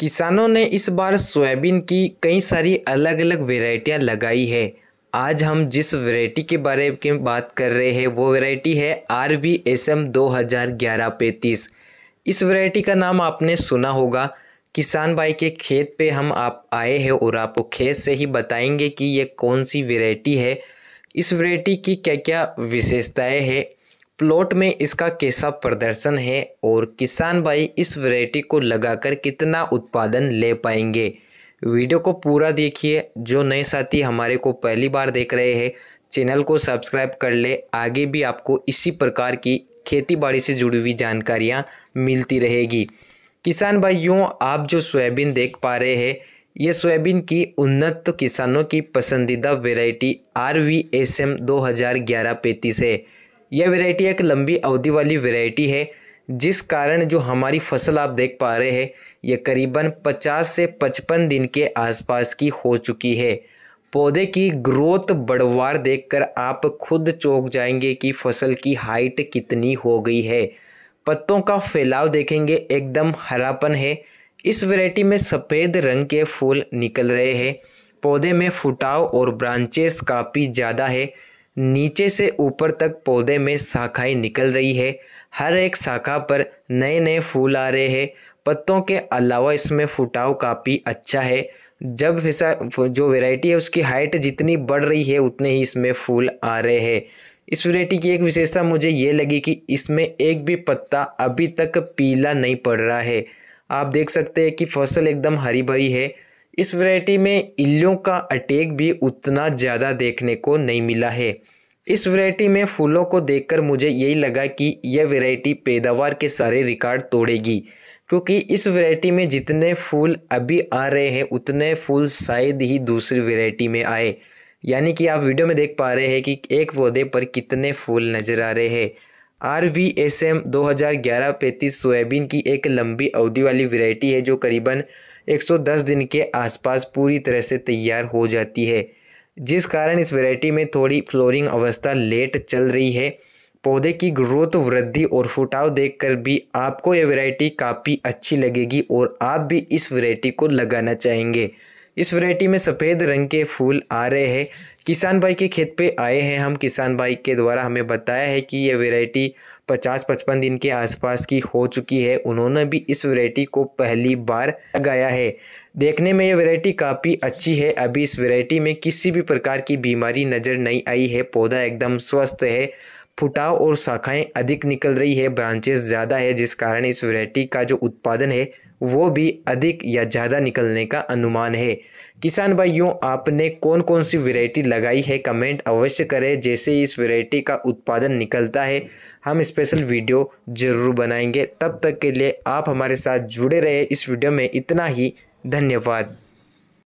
किसानों ने इस बार सोयाबीन की कई सारी अलग अलग वेराइटियाँ लगाई है आज हम जिस वैरायटी के बारे में बात कर रहे हैं वो वैरायटी है आर वी एस एम दो हज़ार ग्यारह पैंतीस इस वैरायटी का नाम आपने सुना होगा किसान भाई के खेत पे हम आप आए हैं और आपको खेत से ही बताएंगे कि ये कौन सी वैरायटी है इस वैरायटी की क्या क्या विशेषताएं हैं प्लॉट में इसका कैसा प्रदर्शन है और किसान भाई इस वैरायटी को लगाकर कितना उत्पादन ले पाएंगे वीडियो को पूरा देखिए जो नए साथी हमारे को पहली बार देख रहे हैं चैनल को सब्सक्राइब कर ले आगे भी आपको इसी प्रकार की खेतीबाड़ी से जुड़ी हुई जानकारियाँ मिलती रहेगी किसान भाइयों आप जो सोयाबीन देख पा रहे हैं ये सोयाबीन की उन्नत किसानों की पसंदीदा variety R V S M दो हज़ार ग्यारह पैंतीस है यह वेराइटी एक लंबी अवधि वाली वेराइटी है जिस कारण जो हमारी फसल आप देख पा रहे हैं यह करीबन 50 से 55 दिन के आसपास की हो चुकी है पौधे की ग्रोथ बढ़वार देखकर आप खुद चौंक जाएंगे कि फसल की हाइट कितनी हो गई है पत्तों का फैलाव देखेंगे एकदम हरापन है इस वैरायटी में सफ़ेद रंग के फूल निकल रहे हैं पौधे में फुटाव और ब्रांचेस काफ़ी ज़्यादा है नीचे से ऊपर तक पौधे में शाखाएं निकल रही है हर एक शाखा पर नए नए फूल आ रहे हैं पत्तों के अलावा इसमें फुटाव काफ़ी अच्छा है जब हिसा जो वैरायटी है उसकी हाइट जितनी बढ़ रही है उतने ही इसमें फूल आ रहे हैं इस वैरायटी की एक विशेषता मुझे ये लगी कि इसमें एक भी पत्ता अभी तक पीला नहीं पड़ रहा है आप देख सकते हैं कि फसल एकदम हरी भरी है इस वैरायटी में इल्लियों का अटैक भी उतना ज़्यादा देखने को नहीं मिला है इस वैरायटी में फूलों को देखकर मुझे यही लगा कि यह वैरायटी पैदावार के सारे रिकॉर्ड तोड़ेगी क्योंकि इस वैरायटी में जितने फूल अभी आ रहे हैं उतने फूल शायद ही दूसरी वैरायटी में आए यानी कि आप वीडियो में देख पा रहे हैं कि एक पौधे पर कितने फूल नज़र आ रहे हैं आर वी एस एम दो हज़ार ग्यारह पैंतीस सोयाबीन की एक लंबी अवधि वाली वैरायटी है जो करीबन 110 दिन के आसपास पूरी तरह से तैयार हो जाती है जिस कारण इस वैरायटी में थोड़ी फ्लोरिंग अवस्था लेट चल रही है पौधे की ग्रोथ वृद्धि और फुटाव देखकर भी आपको यह वैरायटी काफ़ी अच्छी लगेगी और आप भी इस वैरायटी को लगाना चाहेंगे इस वैरायटी में सफ़ेद रंग के फूल आ रहे हैं किसान भाई के खेत पे आए हैं हम किसान भाई के द्वारा हमें बताया है कि यह वैरायटी 50-55 दिन के आसपास की हो चुकी है उन्होंने भी इस वैरायटी को पहली बार लगाया है देखने में यह वैरायटी काफ़ी अच्छी है अभी इस वैरायटी में किसी भी प्रकार की बीमारी नज़र नहीं आई है पौधा एकदम स्वस्थ है फुटाव और शाखाएं अधिक निकल रही है ब्रांचेस ज़्यादा है जिस कारण इस वरायटी का जो उत्पादन है वो भी अधिक या ज़्यादा निकलने का अनुमान है किसान भाइयों आपने कौन कौन सी वैरायटी लगाई है कमेंट अवश्य करें जैसे इस वैरायटी का उत्पादन निकलता है हम स्पेशल वीडियो ज़रूर बनाएंगे तब तक के लिए आप हमारे साथ जुड़े रहे इस वीडियो में इतना ही धन्यवाद